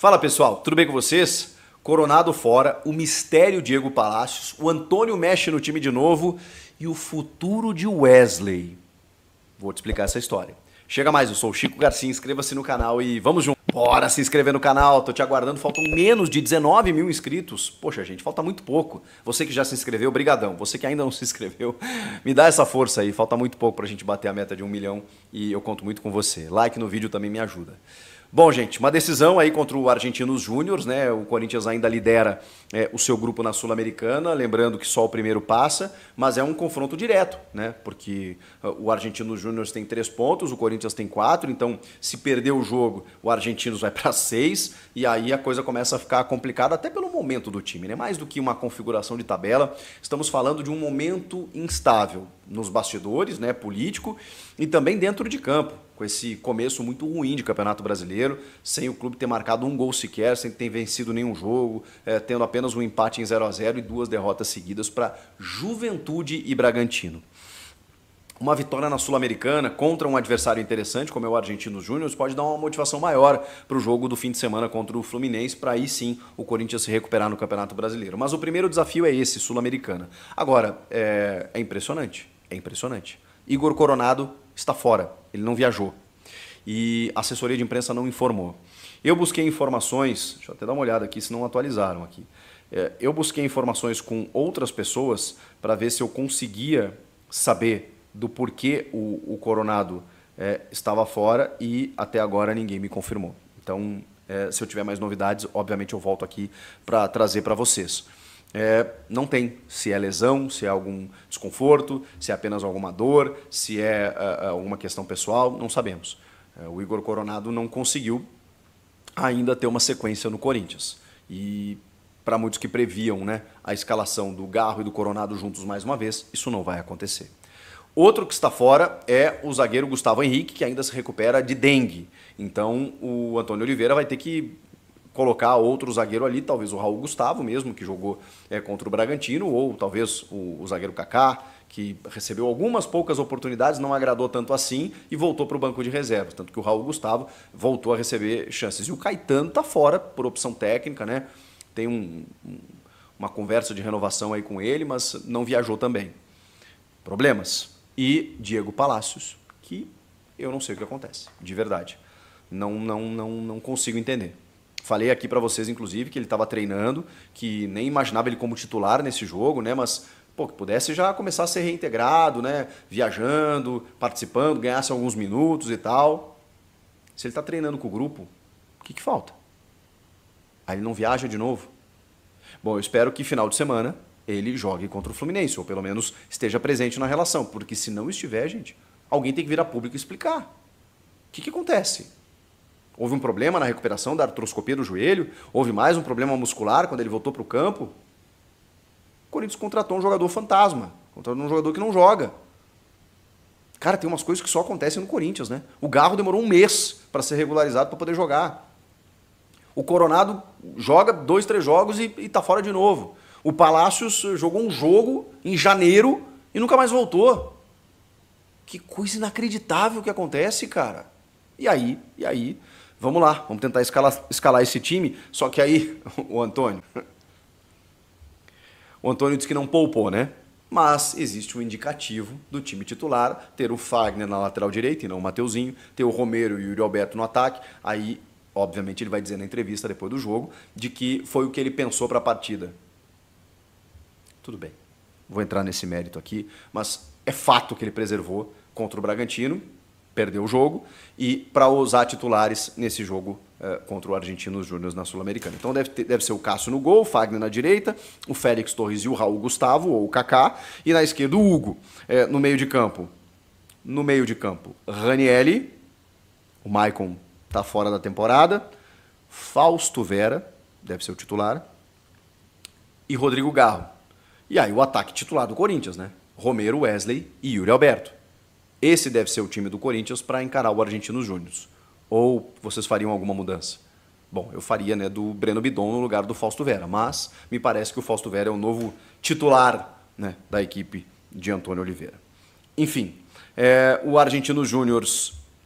Fala pessoal, tudo bem com vocês? Coronado fora, o mistério Diego Palacios, o Antônio mexe no time de novo e o futuro de Wesley. Vou te explicar essa história. Chega mais, eu sou o Chico Garcia, inscreva-se no canal e vamos junto. Bora se inscrever no canal, tô te aguardando, faltam menos de 19 mil inscritos. Poxa gente, falta muito pouco. Você que já se inscreveu, brigadão. Você que ainda não se inscreveu, me dá essa força aí, falta muito pouco pra gente bater a meta de um milhão e eu conto muito com você. Like no vídeo também me ajuda. Bom, gente, uma decisão aí contra o Argentinos Júnior, né? O Corinthians ainda lidera é, o seu grupo na Sul-Americana, lembrando que só o primeiro passa, mas é um confronto direto, né? Porque ah, o Argentinos Júnior tem três pontos, o Corinthians tem quatro, então se perder o jogo, o Argentinos vai para seis, e aí a coisa começa a ficar complicada, até pelo momento do time, né? Mais do que uma configuração de tabela, estamos falando de um momento instável nos bastidores, né? Político e também dentro de campo com esse começo muito ruim de Campeonato Brasileiro, sem o clube ter marcado um gol sequer, sem ter vencido nenhum jogo, é, tendo apenas um empate em 0 a 0 e duas derrotas seguidas para Juventude e Bragantino. Uma vitória na Sul-Americana contra um adversário interessante, como é o Argentino Júnior, pode dar uma motivação maior para o jogo do fim de semana contra o Fluminense, para aí sim o Corinthians se recuperar no Campeonato Brasileiro. Mas o primeiro desafio é esse, Sul-Americana. Agora, é, é impressionante, é impressionante. Igor Coronado está fora, ele não viajou. E a assessoria de imprensa não informou. Eu busquei informações, deixa eu até dar uma olhada aqui se não atualizaram aqui. É, eu busquei informações com outras pessoas para ver se eu conseguia saber do porquê o, o Coronado é, estava fora e até agora ninguém me confirmou. Então, é, se eu tiver mais novidades, obviamente eu volto aqui para trazer para vocês. É, não tem se é lesão, se é algum desconforto, se é apenas alguma dor, se é uh, alguma questão pessoal, não sabemos. É, o Igor Coronado não conseguiu ainda ter uma sequência no Corinthians. E para muitos que previam né, a escalação do Garro e do Coronado juntos mais uma vez, isso não vai acontecer. Outro que está fora é o zagueiro Gustavo Henrique, que ainda se recupera de dengue. Então o Antônio Oliveira vai ter que colocar outro zagueiro ali, talvez o Raul Gustavo mesmo, que jogou é, contra o Bragantino, ou talvez o, o zagueiro Kaká, que recebeu algumas poucas oportunidades, não agradou tanto assim e voltou para o banco de reservas. Tanto que o Raul Gustavo voltou a receber chances. E o Caetano está fora por opção técnica, né? Tem um, uma conversa de renovação aí com ele, mas não viajou também. Problemas. E Diego Palacios, que eu não sei o que acontece, de verdade. Não, não, não, não consigo entender. Falei aqui para vocês, inclusive, que ele estava treinando, que nem imaginava ele como titular nesse jogo, né? Mas pô, que pudesse já começar a ser reintegrado, né? Viajando, participando, ganhasse alguns minutos e tal. Se ele está treinando com o grupo, o que, que falta? Aí ele não viaja de novo. Bom, eu espero que final de semana ele jogue contra o Fluminense, ou pelo menos esteja presente na relação, porque se não estiver, gente, alguém tem que vir a público explicar. O que, que acontece? Houve um problema na recuperação da artroscopia do joelho? Houve mais um problema muscular quando ele voltou para o campo? O Corinthians contratou um jogador fantasma, contratou um jogador que não joga. Cara, tem umas coisas que só acontecem no Corinthians, né? O Garro demorou um mês para ser regularizado para poder jogar. O Coronado joga dois, três jogos e, está fora de novo. O Palácios jogou um jogo em janeiro e nunca mais voltou. Que coisa inacreditável que acontece, cara. E aí, e aí, Vamos lá, vamos tentar escalar, escalar esse time. Só que aí, o Antônio. O Antônio disse que não poupou, né? Mas existe o um indicativo do time titular ter o Fagner na lateral direita e não o Mateuzinho, ter o Romero e o Yuri Alberto no ataque. Aí, obviamente, ele vai dizer na entrevista depois do jogo de que foi o que ele pensou para a partida. Tudo bem, vou entrar nesse mérito aqui, mas é fato que ele preservou contra o Bragantino perdeu o jogo, e para usar titulares nesse jogo eh, contra o Argentino Júnior na Sul-Americana. Então deve, ter, deve ser o Cássio no gol, o Fagner na direita, o Félix Torres e o Raul Gustavo, ou o Kaká, e na esquerda o Hugo. É, no meio de campo, no meio de campo, Ranielli, o Maicon está fora da temporada, Fausto Vera, deve ser o titular, e Rodrigo Garro. E aí o ataque titular do Corinthians, né? Romero, Wesley e Yuri Alberto esse deve ser o time do Corinthians para encarar o Argentino Júnior. Ou vocês fariam alguma mudança? Bom, eu faria né, do Breno Bidon no lugar do Fausto Vera, mas me parece que o Fausto Vera é o novo titular né, da equipe de Antônio Oliveira. Enfim, é, o Argentino Júnior,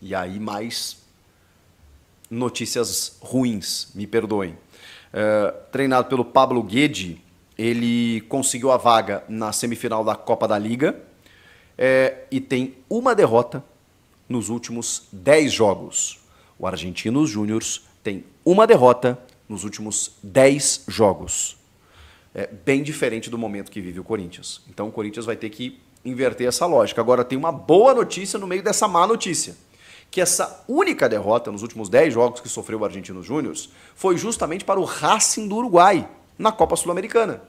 e aí mais notícias ruins, me perdoem. É, treinado pelo Pablo Guedi, ele conseguiu a vaga na semifinal da Copa da Liga, é, e tem uma derrota nos últimos 10 jogos. O Argentinos Júnior tem uma derrota nos últimos 10 jogos. É bem diferente do momento que vive o Corinthians. Então o Corinthians vai ter que inverter essa lógica. Agora tem uma boa notícia no meio dessa má notícia. Que essa única derrota nos últimos 10 jogos que sofreu o argentino Júnior foi justamente para o Racing do Uruguai, na Copa Sul-Americana.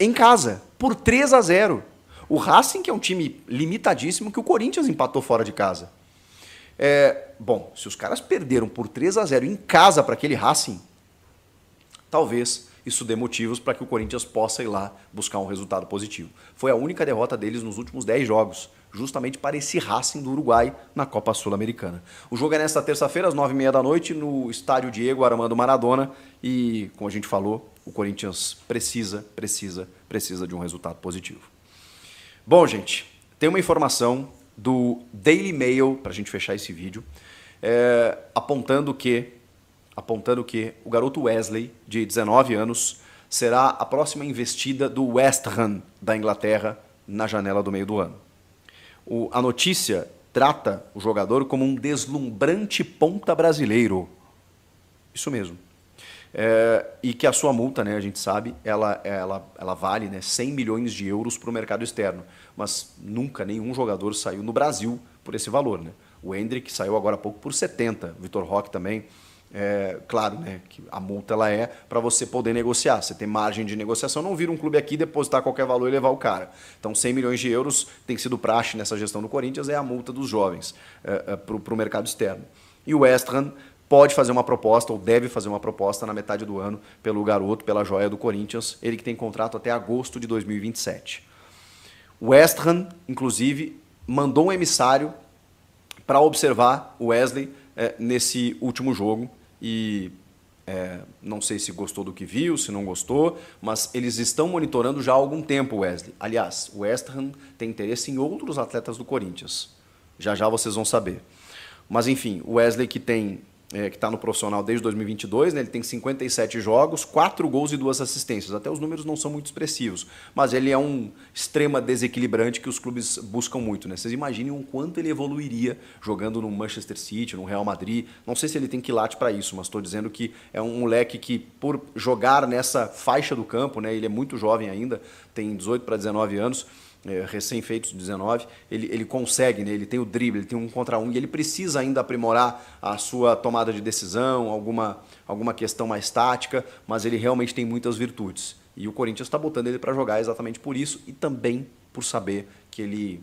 Em casa, por 3 a 0. O Racing, que é um time limitadíssimo, que o Corinthians empatou fora de casa. É, bom, se os caras perderam por 3 a 0 em casa para aquele Racing, talvez isso dê motivos para que o Corinthians possa ir lá buscar um resultado positivo. Foi a única derrota deles nos últimos 10 jogos, justamente para esse Racing do Uruguai na Copa Sul-Americana. O jogo é nesta terça-feira, às 9h30 da noite, no estádio Diego Armando Maradona. E, como a gente falou, o Corinthians precisa, precisa, precisa de um resultado positivo. Bom, gente, tem uma informação do Daily Mail, para a gente fechar esse vídeo, é, apontando que apontando que o garoto Wesley, de 19 anos, será a próxima investida do West Ham da Inglaterra na janela do meio do ano. O, a notícia trata o jogador como um deslumbrante ponta brasileiro. Isso mesmo. É, e que a sua multa, né, a gente sabe, ela, ela, ela vale né, 100 milhões de euros para o mercado externo. Mas nunca nenhum jogador saiu no Brasil por esse valor. Né? O Hendrick saiu agora há pouco por 70, Vitor Roque também. É, claro, né, que a multa ela é para você poder negociar, você tem margem de negociação, não vir um clube aqui depositar qualquer valor e levar o cara. Então, 100 milhões de euros tem sido praxe nessa gestão do Corinthians, é a multa dos jovens é, é, para o mercado externo. E o West Ham pode fazer uma proposta ou deve fazer uma proposta na metade do ano pelo garoto, pela joia do Corinthians, ele que tem contrato até agosto de 2027. O West Ham, inclusive, mandou um emissário para observar o Wesley é, nesse último jogo e é, não sei se gostou do que viu, se não gostou, mas eles estão monitorando já há algum tempo o Wesley. Aliás, o West Ham tem interesse em outros atletas do Corinthians. Já já vocês vão saber. Mas enfim, o Wesley que tem é, que está no profissional desde 2022, né? ele tem 57 jogos, 4 gols e 2 assistências. Até os números não são muito expressivos, mas ele é um extrema desequilibrante que os clubes buscam muito. Né? Vocês imaginem o quanto ele evoluiria jogando no Manchester City, no Real Madrid. Não sei se ele tem quilate para isso, mas estou dizendo que é um moleque que, por jogar nessa faixa do campo, né? ele é muito jovem ainda, tem 18 para 19 anos é, recém-feitos, 19, ele, ele consegue, né? ele tem o drible, ele tem um contra um e ele precisa ainda aprimorar a sua tomada de decisão, alguma, alguma questão mais tática, mas ele realmente tem muitas virtudes. E o Corinthians está botando ele para jogar exatamente por isso e também por saber que ele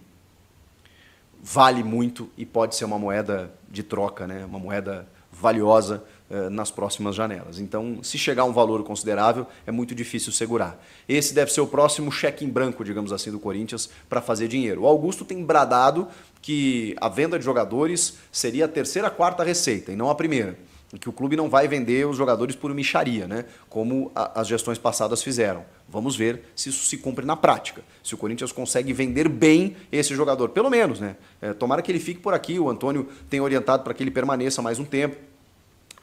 vale muito e pode ser uma moeda de troca, né? uma moeda valiosa eh, nas próximas janelas. Então, se chegar a um valor considerável, é muito difícil segurar. Esse deve ser o próximo cheque em branco, digamos assim, do Corinthians para fazer dinheiro. O Augusto tem bradado que a venda de jogadores seria a terceira, a quarta receita e não a primeira. Que o clube não vai vender os jogadores por micharia, né? como a, as gestões passadas fizeram. Vamos ver se isso se cumpre na prática. Se o Corinthians consegue vender bem esse jogador, pelo menos, né? É, tomara que ele fique por aqui. O Antônio tem orientado para que ele permaneça mais um tempo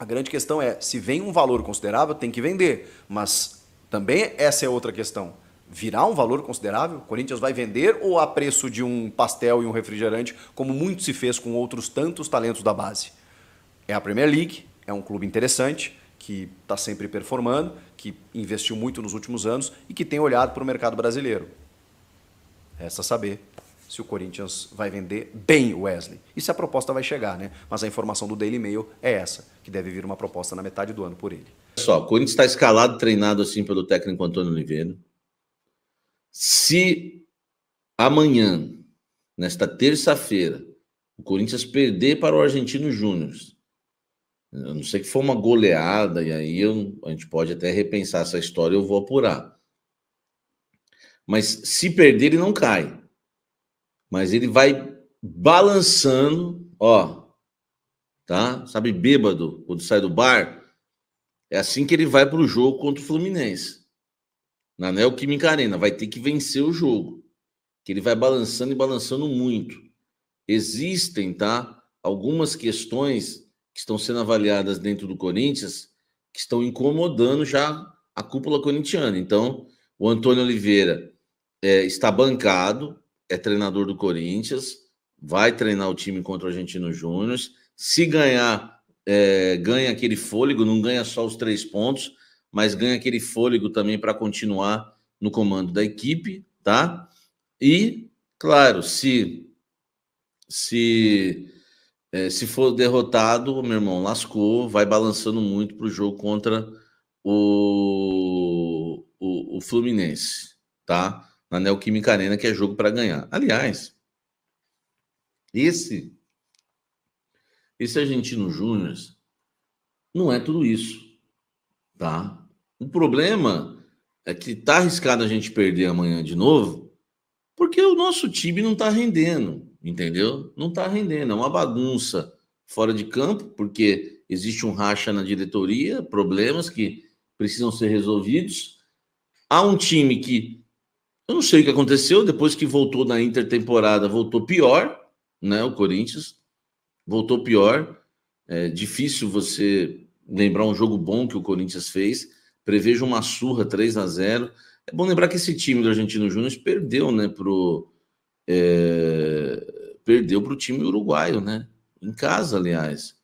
a grande questão é, se vem um valor considerável, tem que vender. Mas também essa é outra questão. Virá um valor considerável? O Corinthians vai vender ou a preço de um pastel e um refrigerante, como muito se fez com outros tantos talentos da base? É a Premier League, é um clube interessante, que está sempre performando, que investiu muito nos últimos anos e que tem olhado para o mercado brasileiro. Resta saber se o Corinthians vai vender bem o Wesley. E se a proposta vai chegar, né? Mas a informação do Daily Mail é essa, que deve vir uma proposta na metade do ano por ele. Pessoal, o Corinthians está escalado, treinado assim pelo técnico Antônio Oliveira. Se amanhã, nesta terça-feira, o Corinthians perder para o Argentino Júnior, eu não sei que for uma goleada, e aí eu, a gente pode até repensar essa história, eu vou apurar. Mas se perder, ele não cai. Mas ele vai balançando, ó, tá? Sabe, bêbado, quando sai do bar, é assim que ele vai para o jogo contra o Fluminense. Na Neoquímica Arena, vai ter que vencer o jogo. Que ele vai balançando e balançando muito. Existem, tá? Algumas questões que estão sendo avaliadas dentro do Corinthians que estão incomodando já a cúpula corintiana. Então, o Antônio Oliveira é, está bancado, é treinador do Corinthians, vai treinar o time contra o Argentino Júnior. Se ganhar, é, ganha aquele fôlego, não ganha só os três pontos, mas ganha aquele fôlego também para continuar no comando da equipe, tá? E, claro, se se é, se for derrotado, meu irmão, lascou, vai balançando muito para o jogo contra o, o, o Fluminense, tá? na Neoquímica é Arena, que é jogo para ganhar. Aliás, esse esse argentino Júnior não é tudo isso, tá? O problema é que tá arriscado a gente perder amanhã de novo, porque o nosso time não tá rendendo, entendeu? Não tá rendendo, é uma bagunça fora de campo, porque existe um racha na diretoria, problemas que precisam ser resolvidos. Há um time que eu não sei o que aconteceu, depois que voltou na intertemporada, voltou pior, né? O Corinthians voltou pior. É difícil você lembrar um jogo bom que o Corinthians fez. Prevejo uma surra 3 a 0 É bom lembrar que esse time do Argentino Júnior perdeu, né? Pro, é, perdeu para o time uruguaio, né? Em casa, aliás.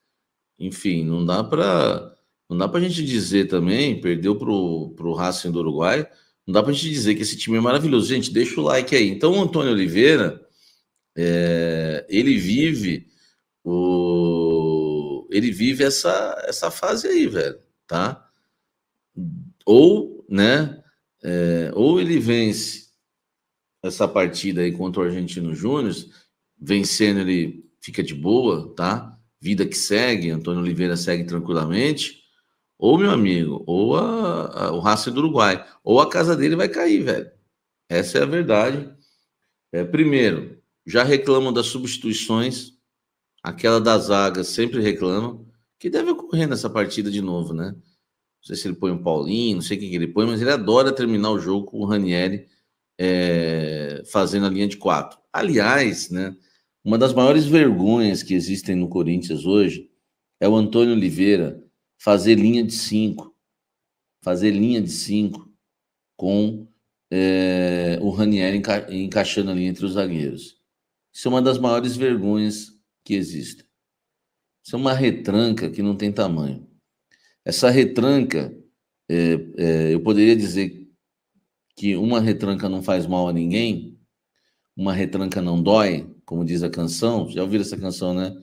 Enfim, não dá para não dá para a gente dizer também, perdeu para o Racing do Uruguai não dá para a gente dizer que esse time é maravilhoso. Gente, deixa o like aí. Então, o Antônio Oliveira, é, ele vive o, ele vive essa, essa fase aí, velho, tá? Ou, né? É, ou ele vence essa partida aí contra o Argentino Júnior, vencendo ele fica de boa, tá? Vida que segue, Antônio Oliveira segue tranquilamente ou meu amigo, ou a, a, o Racing do Uruguai, ou a casa dele vai cair, velho. Essa é a verdade. É, primeiro, já reclamam das substituições, aquela da zaga sempre reclamam, que deve ocorrer nessa partida de novo, né? Não sei se ele põe um Paulinho, não sei quem que ele põe, mas ele adora terminar o jogo com o Ranieri é, fazendo a linha de quatro. Aliás, né, uma das maiores vergonhas que existem no Corinthians hoje é o Antônio Oliveira, fazer linha de cinco, fazer linha de cinco com é, o Ranieri enca encaixando ali entre os zagueiros. Isso é uma das maiores vergonhas que existe. Isso é uma retranca que não tem tamanho. Essa retranca, é, é, eu poderia dizer que uma retranca não faz mal a ninguém, uma retranca não dói, como diz a canção. Já ouviram essa canção, né?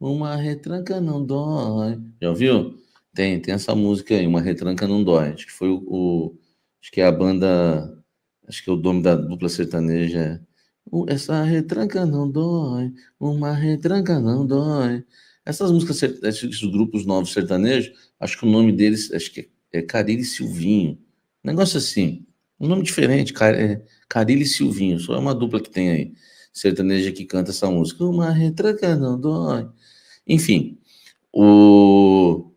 Uma retranca não dói. Já ouviu? Tem, tem essa música aí, Uma Retranca Não Dói. Acho que foi o. o acho que é a banda. Acho que é o nome da dupla sertaneja. É, essa retranca não dói, uma retranca não dói. Essas músicas, esses grupos novos sertanejos, acho que o nome deles acho que é Carilho e Silvinho. Um negócio assim, um nome diferente, é, Carilho e Silvinho, só é uma dupla que tem aí, sertaneja que canta essa música. Uma retranca não dói. Enfim, o...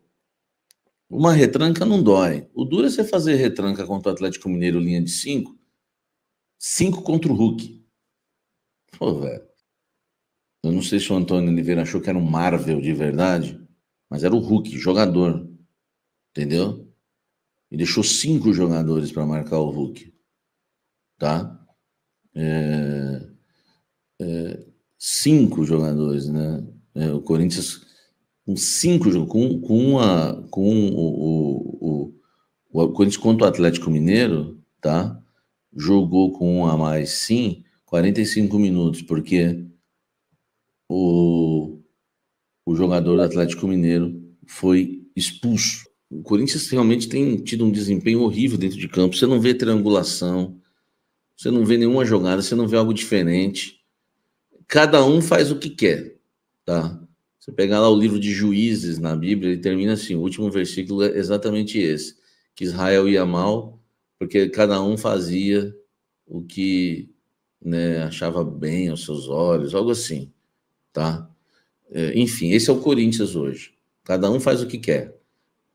Uma retranca não dói. O duro é você fazer retranca contra o Atlético Mineiro, linha de 5, 5 contra o Hulk. Pô, velho. Eu não sei se o Antônio Oliveira achou que era um Marvel de verdade, mas era o Hulk, jogador. Entendeu? E deixou cinco jogadores para marcar o Hulk. Tá? É, é, cinco jogadores, né? É, o Corinthians com cinco jogos, com, com, uma, com o, o, o, o Corinthians contra o Atlético Mineiro, tá? Jogou com um a mais, sim, 45 minutos, porque o, o jogador do Atlético Mineiro foi expulso. O Corinthians realmente tem tido um desempenho horrível dentro de campo. Você não vê triangulação, você não vê nenhuma jogada, você não vê algo diferente. Cada um faz o que quer, tá? Você pegar lá o livro de Juízes na Bíblia, ele termina assim, o último versículo é exatamente esse, que Israel ia mal, porque cada um fazia o que né, achava bem aos seus olhos, algo assim, tá? É, enfim, esse é o Corinthians hoje. Cada um faz o que quer.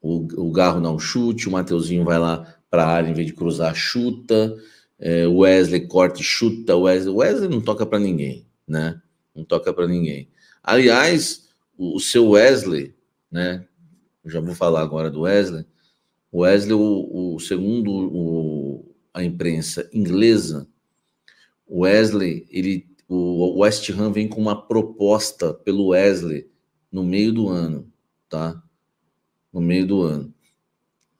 O, o Garro não chute, o Mateuzinho vai lá para a área em vez de cruzar, chuta. É, Wesley e chuta. Wesley, Wesley não toca para ninguém, né? Não toca para ninguém. Aliás, o, seu Wesley, né? Eu já vou falar agora do Wesley. O Wesley, o, o segundo o, a imprensa inglesa, o Wesley, ele, o West Ham vem com uma proposta pelo Wesley no meio do ano, tá? No meio do ano.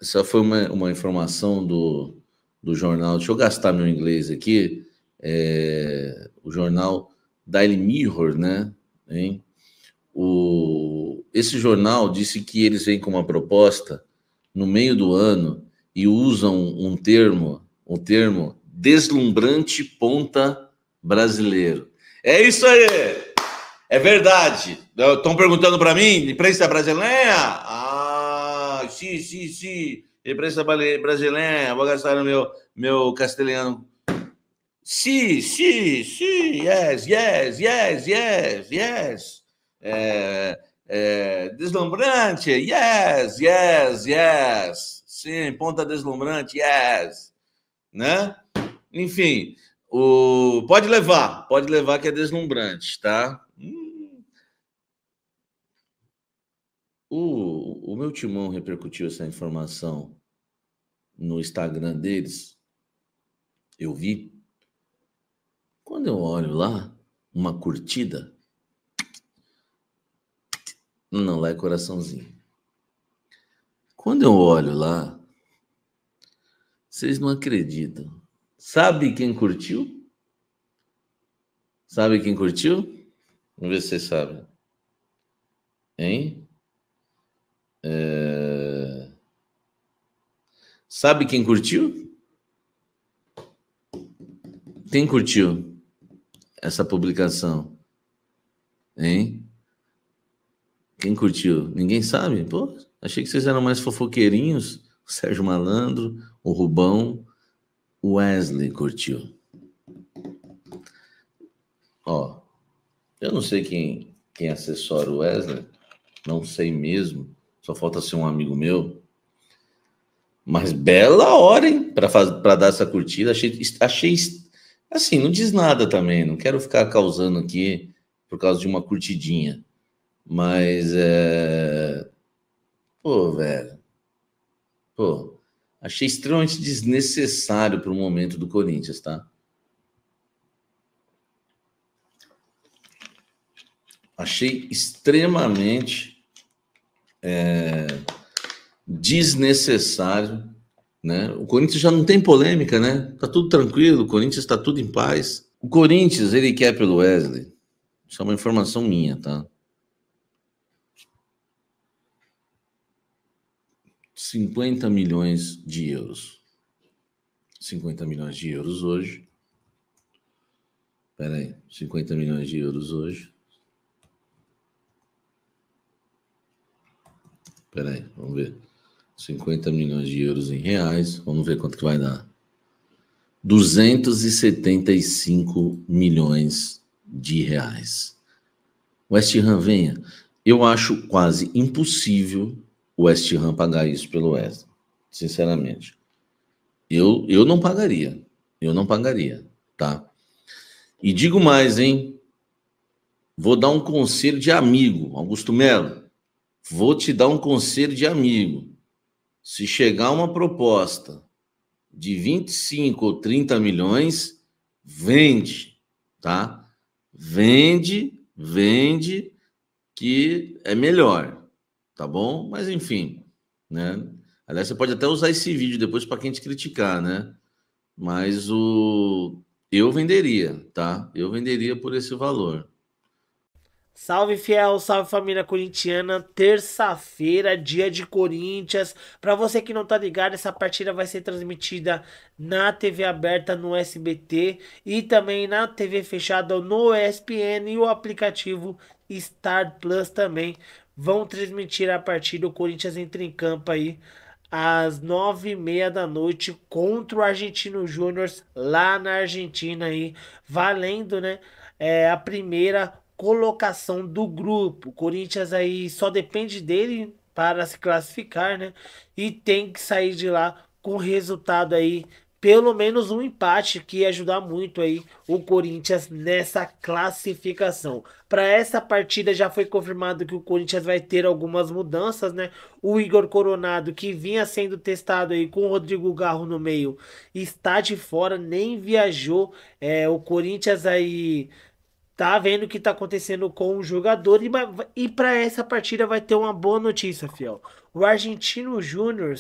Essa foi uma, uma informação do, do jornal. Deixa eu gastar meu inglês aqui. É, o jornal Daily Mirror, né? Hein? O, esse jornal disse que eles vêm com uma proposta no meio do ano e usam um termo, um termo deslumbrante ponta brasileiro. É isso aí! É verdade. Estão perguntando para mim, imprensa brasileira? Ah, sim, sim, sim. Imprensa brasileira, vou gastar meu, meu castelhano. Sim, sim, sim, yes, yes, yes, yes, yes é, é, deslumbrante, yes, yes, yes. Sim, ponta deslumbrante, yes. Né? Enfim, o... pode levar, pode levar que é deslumbrante, tá? Hum. O, o meu timão repercutiu essa informação no Instagram deles. Eu vi. Quando eu olho lá, uma curtida, não, lá é coraçãozinho. Quando eu olho lá, vocês não acreditam. Sabe quem curtiu? Sabe quem curtiu? Vamos ver se vocês sabem. Hein? É... Sabe quem curtiu? Quem curtiu essa publicação? Hein? Quem curtiu? Ninguém sabe? Pô, achei que vocês eram mais fofoqueirinhos. O Sérgio Malandro, o Rubão, o Wesley curtiu. Ó, eu não sei quem, quem assessora o Wesley, não sei mesmo. Só falta ser um amigo meu. Mas bela hora, hein, para dar essa curtida. Achei, achei assim, não diz nada também. Não quero ficar causando aqui por causa de uma curtidinha. Mas é. Pô, velho. Pô, achei extremamente desnecessário para o momento do Corinthians, tá? Achei extremamente é, desnecessário, né? O Corinthians já não tem polêmica, né? Tá tudo tranquilo, o Corinthians está tudo em paz. O Corinthians ele quer pelo Wesley. Isso é uma informação minha, tá? 50 milhões de euros. 50 milhões de euros hoje. Espera aí, 50 milhões de euros hoje. Espera aí, vamos ver. 50 milhões de euros em reais, vamos ver quanto que vai dar. 275 milhões de reais. West Ham venha. Eu acho quase impossível o West Ham pagar isso pelo West. Sinceramente. Eu, eu não pagaria. Eu não pagaria, tá? E digo mais, hein? Vou dar um conselho de amigo, Augusto Melo. Vou te dar um conselho de amigo. Se chegar uma proposta de 25 ou 30 milhões, vende, tá? Vende, vende, que é melhor tá bom? Mas enfim, né? Aliás, você pode até usar esse vídeo depois para quem te criticar, né? Mas o eu venderia, tá? Eu venderia por esse valor. Salve fiel, salve família corintiana. Terça-feira, dia de Corinthians. Para você que não tá ligado, essa partida vai ser transmitida na TV aberta no SBT e também na TV fechada no ESPN e o aplicativo Star Plus também vão transmitir a partida. O Corinthians entra em campo aí às nove e meia da noite contra o Argentino Júnior lá na Argentina aí, valendo, né? É a primeira colocação do grupo. O Corinthians aí só depende dele para se classificar, né? E tem que sair de lá com resultado aí pelo menos um empate que ia ajudar muito aí o Corinthians nessa classificação. Para essa partida já foi confirmado que o Corinthians vai ter algumas mudanças, né? O Igor Coronado, que vinha sendo testado aí com o Rodrigo Garro no meio, está de fora, nem viajou. É, o Corinthians aí tá vendo o que tá acontecendo com o jogador e, e para essa partida vai ter uma boa notícia, fiel. O Argentino Júnior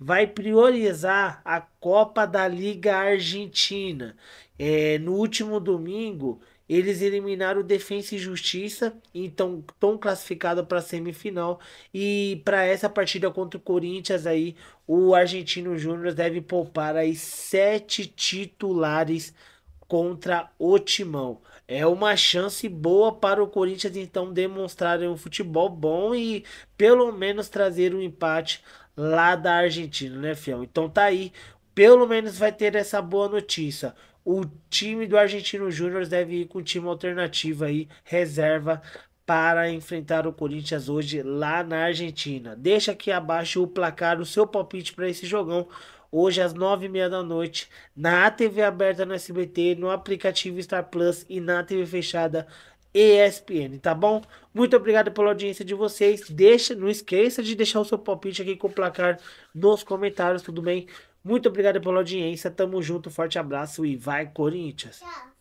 vai priorizar a Copa da Liga Argentina. É, no último domingo, eles eliminaram o Defensa e Justiça, então estão classificados para a semifinal. E para essa partida contra o Corinthians aí, o Argentino Júnior deve poupar aí sete titulares contra o Timão. É uma chance boa para o Corinthians então demonstrar um futebol bom e pelo menos trazer um empate lá da Argentina, né, fião? Então tá aí, pelo menos vai ter essa boa notícia. O time do Argentino Júnior deve ir com time alternativo aí, reserva para enfrentar o Corinthians hoje lá na Argentina. Deixa aqui abaixo o placar, o seu palpite para esse jogão hoje às nove e meia da noite, na TV aberta no SBT, no aplicativo Star Plus e na TV fechada ESPN, tá bom? Muito obrigado pela audiência de vocês. Deixa, não esqueça de deixar o seu palpite aqui com o placar nos comentários, tudo bem? Muito obrigado pela audiência. Tamo junto, forte abraço e vai Corinthians. Tchau.